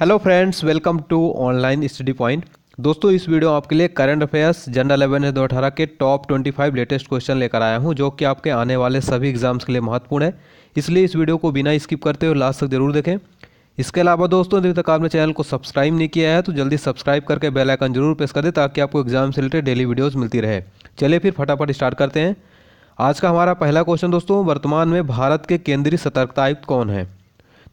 hello friends welcome to online study point दोस्तों इस video आपके लिए करंट अफेयर्स जनरल अलेवन दो अठारह के top twenty five latest question लेकर आया हूं जो कि आपके आने वाले सभी एग्जाम्स के लिए महत्वपूर्ण है इसलिए इस वीडियो को बिना स्किप करते हुए लास्ट तक जरूर देखें इसके अलावा दोस्तों अभी तक आपने चैनल को सब्सक्राइब नहीं किया है तो जल्दी सब्सक्राइब करके बेल आइकन जरूर प्रेस कर दें ताकि आपको एग्जाम से रिलेटेड डेली वीडियोज़ मिलती रहे चलिए फिर फटाफट स्टार्ट करते हैं आज का हमारा पहला क्वेश्चन दोस्तों वर्तमान में भारत के केंद्रीय सतर्कता आयुक्त कौन है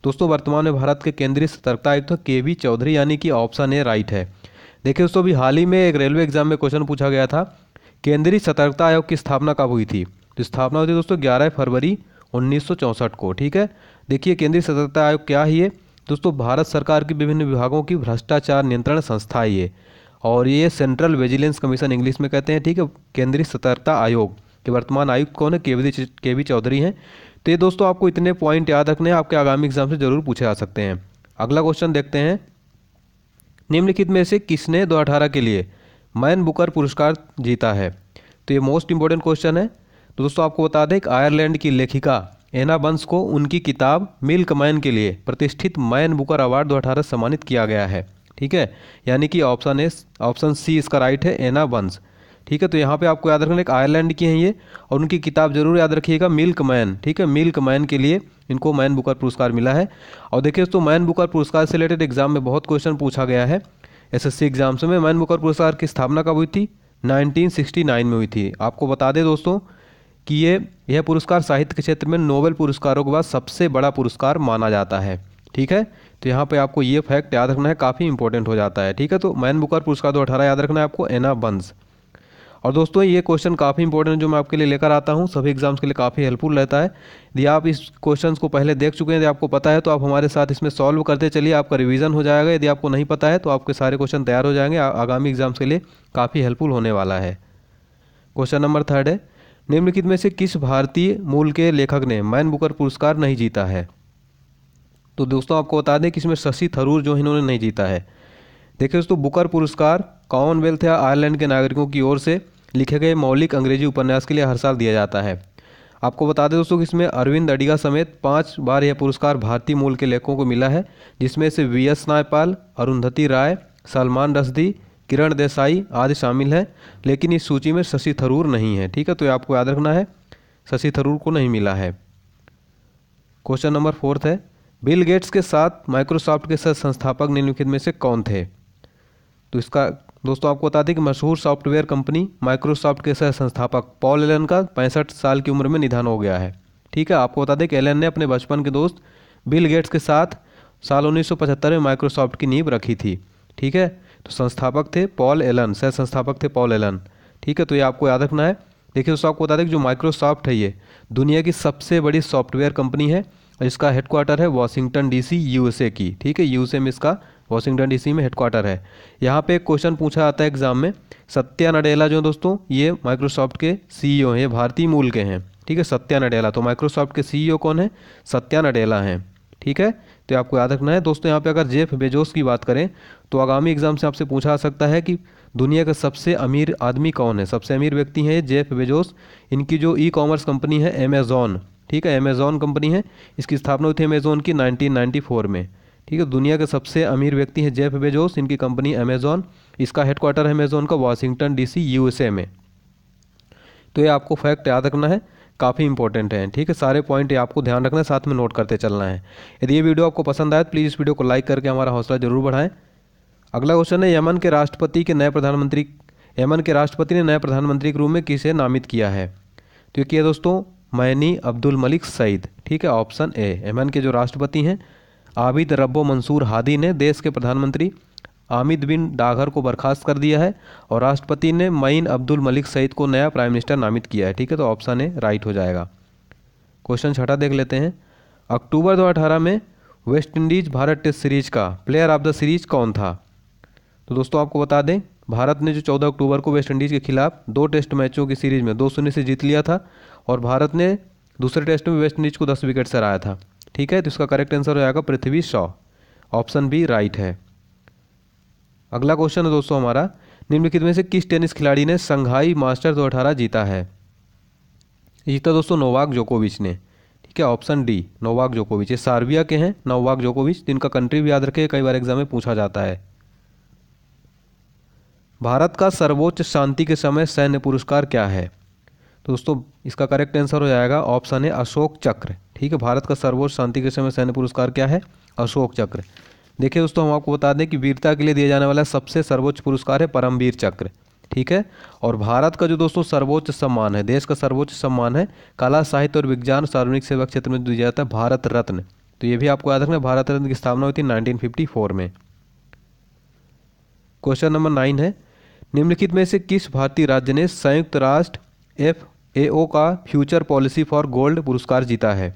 दोस्तों वर्तमान में भारत के केंद्रीय सतर्कता आयुक्त के वी चौधरी यानी कि ऑप्शन ए राइट है देखिए दोस्तों अभी हाल ही में एक रेलवे एग्जाम में क्वेश्चन पूछा गया था केंद्रीय सतर्कता आयोग की स्थापना कब हुई थी तो स्थापना हुई थी दोस्तों ग्यारह फरवरी उन्नीस को ठीक है देखिए केंद्रीय सतर्कता आयोग क्या है ये दोस्तों भारत सरकार की विभिन्न विभागों की भ्रष्टाचार नियंत्रण संस्था है ये और ये सेंट्रल विजिलेंस कमीशन इंग्लिश में कहते हैं ठीक है केंद्रीय सतर्कता आयोग के वर्तमान आयुक्त कौन है के वी चौधरी हैं तो ये दोस्तों आपको इतने पॉइंट याद रखने आपके आगामी एग्जाम से जरूर पूछे जा सकते हैं अगला क्वेश्चन देखते हैं निम्नलिखित में से किसने दो के लिए मैन बुकर पुरस्कार जीता है तो ये मोस्ट इंपॉर्टेंट क्वेश्चन है तो दोस्तों आपको बता दें कि आयरलैंड की लेखिका एना बंस को उनकी किताब मिल्क मैन के लिए प्रतिष्ठित मैन बुकर अवार्ड दो सम्मानित किया गया है ठीक है यानी कि ऑप्शन ए ऑप्शन सी इसका राइट है एना बंस ठीक है तो यहाँ पे आपको याद रखना एक आयरलैंड की हैं ये और उनकी किताब जरूर याद रखिएगा मिल्क मैन ठीक है मिल्क मैन के लिए इनको मैन बुकर पुरस्कार मिला है और देखिए दोस्तों मैन बुकर पुरस्कार से रिलेटेड एग्जाम में बहुत क्वेश्चन पूछा गया है एस एग्जाम्स में मैन बुकर पुरस्कार की स्थापना कब हुई थी नाइनटीन में हुई थी आपको बता दें दोस्तों कि ये यह पुरस्कार साहित्य के क्षेत्र में नोबेल पुरस्कारों के बाद सबसे बड़ा पुरस्कार माना जाता है ठीक है तो यहाँ पे आपको ये फैक्ट याद रखना है काफ़ी इंपॉर्टेंट हो जाता है ठीक है तो मैन बुकर पुरस्कार दो अठारह याद रखना है आपको एना बंस और दोस्तों ये क्वेश्चन काफ़ी इंपॉर्टेंट है जो मैं आपके लिए लेकर आता हूँ सभी एग्जाम्स के लिए काफ़ी हेल्पफुल रहता है यदि आप इस क्वेश्चन को पहले देख चुके हैं यदि आपको पता है तो आप हमारे साथ इसमें सॉल्व करते चलिए आपका रिविजन हो जाएगा यदि आपको नहीं पता है तो आपके सारे क्वेश्चन तैयार हो जाएंगे आगामी एग्जाम्स के लिए काफ़ी हेल्पफुल होने वाला है क्वेश्चन नंबर थर्ड है निम्नलिखित में से किस भारतीय मूल के लेखक ने मैन बुकर पुरस्कार नहीं जीता है तो दोस्तों आपको बता दें कि इसमें शशि थरूर जो इन्होंने नहीं जीता है देखिए दोस्तों बुकर पुरस्कार कॉमनवेल्थ या आयरलैंड के नागरिकों की ओर से लिखे गए मौलिक अंग्रेजी उपन्यास के लिए हर साल दिया जाता है आपको बता दें दोस्तों कि इसमें अरविंद अडिगा समेत पाँच बार यह पुरस्कार भारतीय मूल के लेखकों को मिला है जिसमें से वी एस नायपाल अरुंधति राय सलमान रसदी किरण देसाई आदि शामिल हैं लेकिन इस सूची में शशि थरूर नहीं है ठीक है तो ये आपको याद रखना है शशि थरूर को नहीं मिला है क्वेश्चन नंबर फोर्थ है बिल गेट्स के साथ माइक्रोसॉफ्ट के सह संस्थापक निम्नलिखित में से कौन थे तो इसका दोस्तों आपको बता दें कि मशहूर सॉफ्टवेयर कंपनी माइक्रोसॉफ्ट के सह संस्थापक पॉल एलन का पैंसठ साल की उम्र में निधन हो गया है ठीक है आपको बता दें कि एलन ने अपने बचपन के दोस्त बिल गेट्स के साथ साल उन्नीस में माइक्रोसॉफ्ट की नींव रखी थी ठीक है तो संस्थापक थे पॉल एलन सह संस्थापक थे पॉल एलन ठीक है तो ये आपको याद रखना है देखिए दोस्तों आपको बता दें कि जो माइक्रोसॉफ्ट है ये दुनिया की सबसे बड़ी सॉफ्टवेयर कंपनी है इसका हेडक्वार्टर है वॉशिंगटन डीसी यूएसए की ठीक है यूएसए में इसका वॉशिंगटन डीसी में हेडक्वार्टर है यहाँ पे एक क्वेश्चन पूछा आता है एग्जाम में सत्या नडेला जो दोस्तों ये माइक्रोसॉफ्ट के सीईओ e हैं ये भारतीय मूल के हैं ठीक है सत्या नडेला तो माइक्रोसॉफ्ट के सीईओ e कौन है सत्या नडेला हैं ठीक है तो आपको याद रखना है दोस्तों यहाँ पे अगर जेफ बेजोस की बात करें तो आगामी एग्जाम से आपसे पूछा जा सकता है कि दुनिया का सबसे अमीर आदमी कौन है सबसे अमीर व्यक्ति हैं जेफ बेजोस इनकी जो ई कॉमर्स कंपनी है अमेजॉन ठीक है अमेज़ॉन कंपनी है इसकी स्थापना हुई थी अमेज़ॉन की 1994 में ठीक है दुनिया के सबसे अमीर व्यक्ति हैं जेफ बेजोस इनकी कंपनी अमेज़ॉन इसका हेडक्वार्टर है अमेज़ॉन का वाशिंगटन डीसी यूएसए में तो ये आपको फैक्ट याद रखना है काफ़ी इंपॉर्टेंट है ठीक है सारे पॉइंट ये आपको ध्यान रखना है साथ में नोट करते चलना है यदि ये वीडियो आपको पसंद आए तो प्लीज़ इस वीडियो को लाइक करके हमारा हौसला जरूर बढ़ाएं अगला क्वेश्चन है यमन के राष्ट्रपति के नए प्रधानमंत्री यमन के राष्ट्रपति ने नए प्रधानमंत्री के रूप में किसे नामित किया है तो ये किया दोस्तों मैनी अब्दुल मलिक सईद ठीक है ऑप्शन ए यमन के जो राष्ट्रपति हैं आबिद रब्बो मंसूर हादी ने देश के प्रधानमंत्री आमिद बिन डाघर को बर्खास्त कर दिया है और राष्ट्रपति ने मईन अब्दुल मलिक सईद को नया प्राइम मिनिस्टर नामित किया है ठीक है तो ऑप्शन ए राइट हो जाएगा क्वेश्चन छठा देख लेते हैं अक्टूबर दो में West Indies Bharat test series का प्लेयर ऑफ द सीरीज कौन था तो दोस्तों आपको बता दें भारत ने जो चौदह अक्टूबर को वेस्टइंडीज़ के खिलाफ दो टेस्ट मैचों की सीरीज में दो शून्य से जीत लिया था और भारत ने दूसरे टेस्ट में वेस्टइंडीज़ को दस विकेट से हराया था ठीक है तो इसका करेक्ट आंसर हो जाएगा Prithvi Shaw option B right है अगला क्वेश्चन है दोस्तों हमारा निम्नलिखित में से किस टेनिस खिलाड़ी ने संघाई मास्टर अठारह जीता है जीता दोस्तों नोवाक जोकोविच ने ठीक है ऑप्शन डी नोवाक जोकोविच ये सार्बिया के हैं नोवाक जोकोविच जिनका कंट्री भी याद रखे कई बार एग्जाम में पूछा जाता है भारत का सर्वोच्च शांति के समय सैन्य पुरस्कार क्या है तो दोस्तों इसका करेक्ट आंसर हो जाएगा ऑप्शन है अशोक चक्र ठीक है भारत का सर्वोच्च शांति के समय सैन्य पुरस्कार क्या है अशोक चक्र देखिए दोस्तों हम आपको बता दें कि वीरता के लिए दिया जाने वाला सबसे सर्वोच्च पुरस्कार है परमवीर चक्र ठीक है और भारत का जो दोस्तों सर्वोच्च सम्मान है देश का सर्वोच्च सम्मान है कला साहित्य और विज्ञान सार्वजनिक सेवा क्षेत्र में दिया जाता है भारत रत्न तो ये भी आपको याद रखना भारत रत्न की स्थापना हुई थी 1954 में क्वेश्चन नंबर नाइन है निम्नलिखित में से किस भारतीय राज्य ने संयुक्त राष्ट्र एफ ए ओ का फ्यूचर पॉलिसी फॉर गोल्ड पुरस्कार जीता है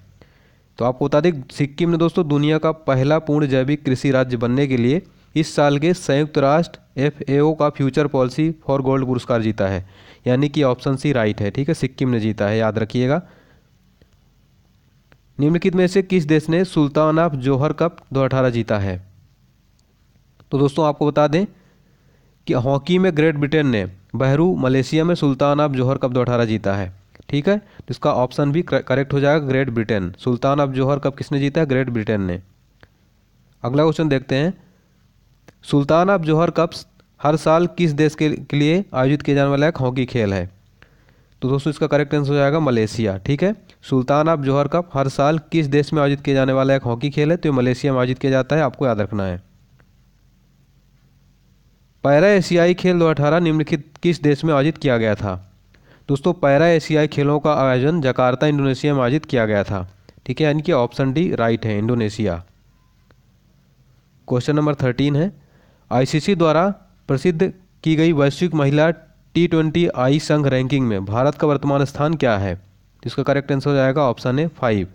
तो आपको बता दें सिक्किम ने दोस्तों दुनिया का पहला पूर्ण जैविक कृषि राज्य बनने के लिए इस साल के संयुक्त राष्ट्र एफ का फ्यूचर पॉलिसी फॉर गोल्ड पुरस्कार जीता है यानी कि ऑप्शन सी राइट है ठीक है सिक्किम ने जीता है याद रखिएगा निम्नलिखित में से किस देश ने सुल्तान ऑफ जौहर कप दो जीता है तो दोस्तों आपको बता दें कि हॉकी में ग्रेट ब्रिटेन ने बहरू मलेशिया में सुल्तान अब जौहर कप दो जीता है ठीक है तो इसका ऑप्शन भी करेक्ट हो जाएगा ग्रेट ब्रिटेन सुल्तान अब जौहर कप किसने जीता है ग्रेट ब्रिटेन ने अगला क्वेश्चन देखते हैं सुल्तान अब जौहर कप हर साल किस देश के, लिए आयोजित किया जाने वाला एक हॉकी खेल है तो दोस्तों इसका करेक्ट आंसर हो जाएगा मलेशिया ठीक है सुल्तान अब जौहर कप हर साल किस देश में आयोजित किया जाने वाला एक हॉकी खेल है तो ये मलेशिया में आयोजित किया जाता है आपको याद रखना है पैरा एशियाई खेल 2018 निम्नलिखित किस देश में आयोजित किया गया था दोस्तों पैरा एशियाई खेलों का आयोजन जकार्ता इंडोनेशिया में आयोजित किया गया था ठीक है यानी कि ऑप्शन डी राइट है इंडोनेशिया क्वेश्चन नंबर थर्टीन है आईसीसी द्वारा प्रसिद्ध की गई वैश्विक महिला टी ट्वेंटी आई संघ रैंकिंग में भारत का वर्तमान स्थान क्या है इसका करेक्ट आंसर हो जाएगा ऑप्शन ए फाइव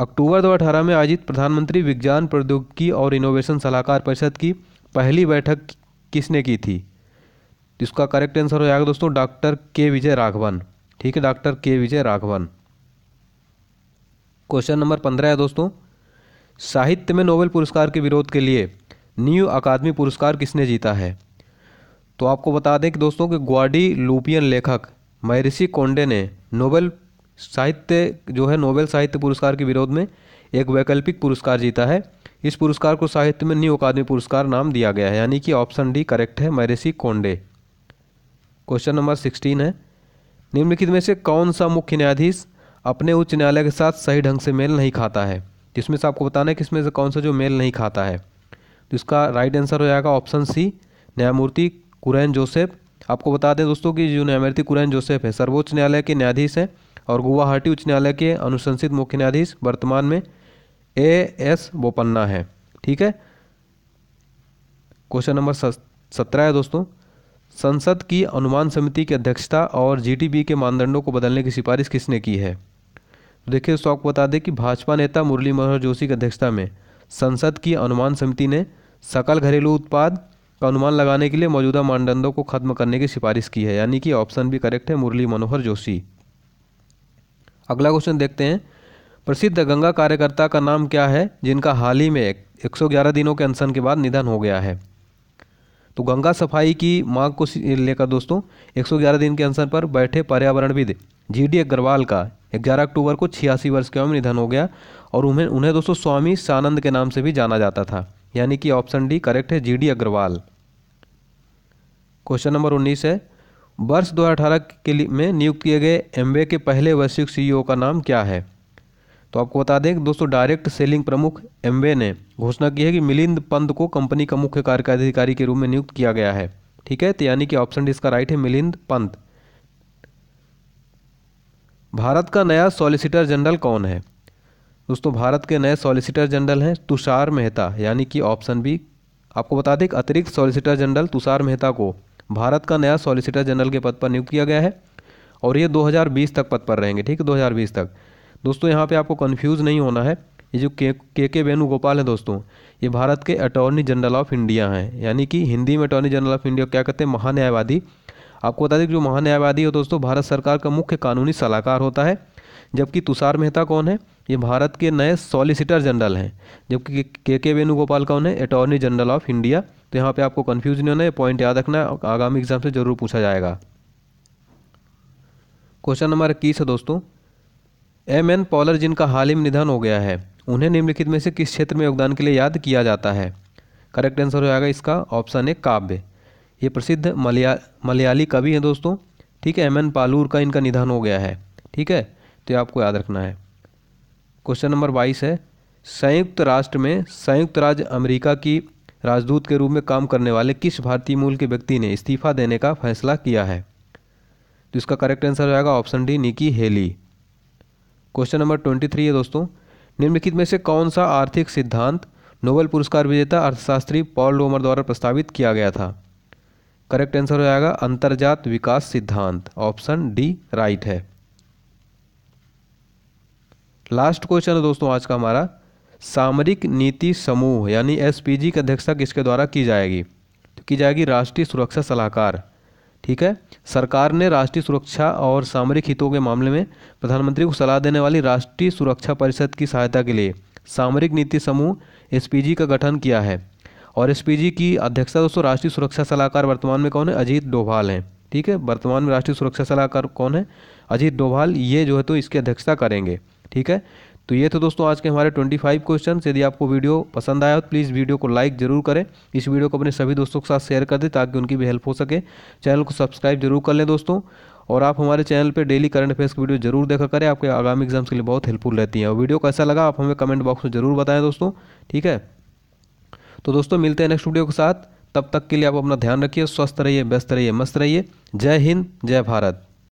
अक्टूबर 2018 में आयोजित प्रधानमंत्री विज्ञान प्रौद्योगिकी और इनोवेशन सलाहकार परिषद की पहली बैठक किसने की थी इसका करेक्ट आंसर हो जाएगा दोस्तों डॉक्टर के विजय राघवन ठीक है डॉक्टर के विजय राघवन क्वेश्चन नंबर पंद्रह है दोस्तों साहित्य में नोबेल पुरस्कार के विरोध के लिए न्यू अकादमी पुरस्कार किसने जीता है तो आपको बता दें कि दोस्तों कि ग्वाडी लूपियन लेखक मैरिसी कोंडे ने नोबेल साहित्य जो है नोबेल साहित्य पुरस्कार के विरोध में एक वैकल्पिक पुरस्कार जीता है इस पुरस्कार को साहित्य में न्यू अकादमी पुरस्कार नाम दिया गया है यानी कि ऑप्शन डी करेक्ट है Maryse Conde question number sixteen है निम्नलिखित में से कौन सा मुख्य न्यायाधीश अपने उच्च न्यायालय के साथ सही ढंग से मेल नहीं खाता है जिसमें से आपको बताना है कि इसमें से कौन सा जो मेल नहीं खाता है तो इसका राइट आंसर हो जाएगा ऑप्शन सी न्यायमूर्ति कुरैन जोसेफ आपको बता दें दोस्तों कि जो न्यायमूर्ति कुरैन जोसेफ है सर्वोच्च न्यायालय के न्यायाधीश हैं और गुवाहाटी उच्च न्यायालय के अनुशंसित मुख्य न्यायाधीश वर्तमान में ए एस बोपन्ना है ठीक है क्वेश्चन नंबर सत्रह है दोस्तों संसद की अनुमान समिति की अध्यक्षता और जीटीबी के मानदंडों को बदलने की सिफारिश किसने की है तो देखिए दोस्तों आपको बता दें कि भाजपा नेता मुरली मनोहर जोशी की अध्यक्षता में संसद की अनुमान समिति ने सकल घरेलू उत्पाद का अनुमान लगाने के लिए मौजूदा मानदंडों को खत्म करने की सिफारिश की है यानी कि ऑप्शन भी करेक्ट है मुरली मनोहर जोशी अगला क्वेश्चन देखते हैं प्रसिद्ध गंगा कार्यकर्ता का नाम क्या है जिनका हाल ही में एक 111 दिनों के अनशन के बाद निधन हो गया है तो गंगा सफाई की मांग को लेकर दोस्तों 111 दिन के अनशन पर बैठे पर्यावरणविद जी डी अग्रवाल का ग्यारह अक्टूबर को छियासी वर्ष के उम्र निधन हो गया और उन्हें उन्हें दोस्तों स्वामी सानंद के नाम से भी जाना जाता था यानी कि ऑप्शन डी करेक्ट है जी डी अग्रवाल क्वेश्चन नंबर उन्नीस है वर्ष 2018 के लिए में नियुक्त किए गए एमवे के पहले वैश्विक सीईओ e का नाम क्या है तो आपको बता दें दोस्तों डायरेक्ट सेलिंग प्रमुख एमवे ने घोषणा की है कि मिलिंद पंत को कंपनी का मुख्य कार्यकारी अधिकारी के रूप में नियुक्त किया गया है ठीक है तो यानी कि ऑप्शन डी इसका राइट है मिलिंद पंत भारत का नया सॉलिसिटर जनरल कौन है दोस्तों भारत के नए सॉलिसिटर जनरल हैं तुषार मेहता यानी कि ऑप्शन बी आपको बता दें अतिरिक्त सॉलिसिटर जनरल तुषार मेहता को भारत का नया सॉलिसिटर जनरल के पद पर नियुक्त किया गया है और ये 2020 तक पद पर रहेंगे ठीक है 2020 तक दोस्तों यहाँ पे आपको कन्फ्यूज़ नहीं होना है ये जो के के के वेणुगोपाल हैं दोस्तों ये भारत के अटॉर्नी जनरल ऑफ इंडिया हैं यानी कि हिंदी में अटॉर्नी जनरल ऑफ इंडिया क्या कहते हैं महान्यायवादी आपको बता दें कि जो महान्यायवादी हो दोस्तों भारत सरकार का मुख्य कानूनी सलाहकार होता है जबकि तुषार मेहता कौन है ये भारत के नए सॉलिसिटर जनरल हैं जबकि के के वेणुगोपाल कौन है अटॉर्नी जनरल ऑफ इंडिया तो यहाँ पे आपको कन्फ्यूज नहीं होना है पॉइंट याद रखना है आगामी एग्जाम से ज़रूर पूछा जाएगा क्वेश्चन नंबर इक्कीस है दोस्तों एम एन पॉलर जिनका हाल ही में निधन हो गया है उन्हें निम्नलिखित में से किस क्षेत्र में योगदान के लिए याद किया जाता है करेक्ट आंसर हो जाएगा इसका ऑप्शन ए काव्य ये प्रसिद्ध मलया मलयाली कवि हैं दोस्तों ठीक है एम एन पालूर का इनका निधन हो गया है ठीक है तो ये आपको याद रखना है क्वेश्चन नंबर बाईस है संयुक्त राष्ट्र में संयुक्त राज्य अमेरिका की राजदूत के रूप में काम करने वाले किस भारतीय मूल के व्यक्ति ने इस्तीफा देने का फैसला किया है तो इसका करेक्ट आंसर हो जाएगा option D Nikki Haley question number twenty three है दोस्तों निम्नलिखित में से कौन सा आर्थिक सिद्धांत नोबेल पुरस्कार विजेता अर्थशास्त्री पॉल रोमर द्वारा प्रस्तावित किया गया था करेक्ट आंसर हो जाएगा अंतर्जात विकास सिद्धांत ऑप्शन डी राइट है लास्ट क्वेश्चन है दोस्तों आज का हमारा सामरिक नीति समूह यानी जी की अध्यक्षता किसके द्वारा की जाएगी तो की जाएगी राष्ट्रीय सुरक्षा सलाहकार ठीक है सरकार ने राष्ट्रीय सुरक्षा और सामरिक हितों के मामले में प्रधानमंत्री को सलाह देने वाली राष्ट्रीय सुरक्षा परिषद की सहायता के लिए सामरिक नीति समूह एस का गठन किया है और एस की अध्यक्षता दोस्तों राष्ट्रीय सुरक्षा सलाहकार वर्तमान में कौन है अजीत डोभाल हैं ठीक है वर्तमान में राष्ट्रीय सुरक्षा सलाहकार कौन है अजीत डोभाल ये जो है तो इसकी अध्यक्षता करेंगे ठीक है तो ये थे दोस्तों आज के हमारे 25 क्वेश्चन यदि आपको वीडियो पसंद आया तो प्लीज़ वीडियो को लाइक जरूर करें इस वीडियो को अपने सभी दोस्तों के साथ शेयर कर दें ताकि उनकी भी हेल्प हो सके चैनल को सब्सक्राइब जरूर कर लें दोस्तों और आप हमारे चैनल पर डेली करंट अफेयर्स की वीडियो जरूर देखा करें आपके आगामी एग्जाम्स के लिए बहुत हेल्पफुल रहती है और वीडियो कैसा लगा आप हमें कमेंट बॉक्स में जरूर बताएं दोस्तों ठीक है तो दोस्तों मिलते हैं नेक्स्ट वीडियो के साथ तब तक के लिए आप अपना ध्यान रखिए स्वस्थ रहिए व्यस्त रहिए मस्त रहिए जय हिंद जय भारत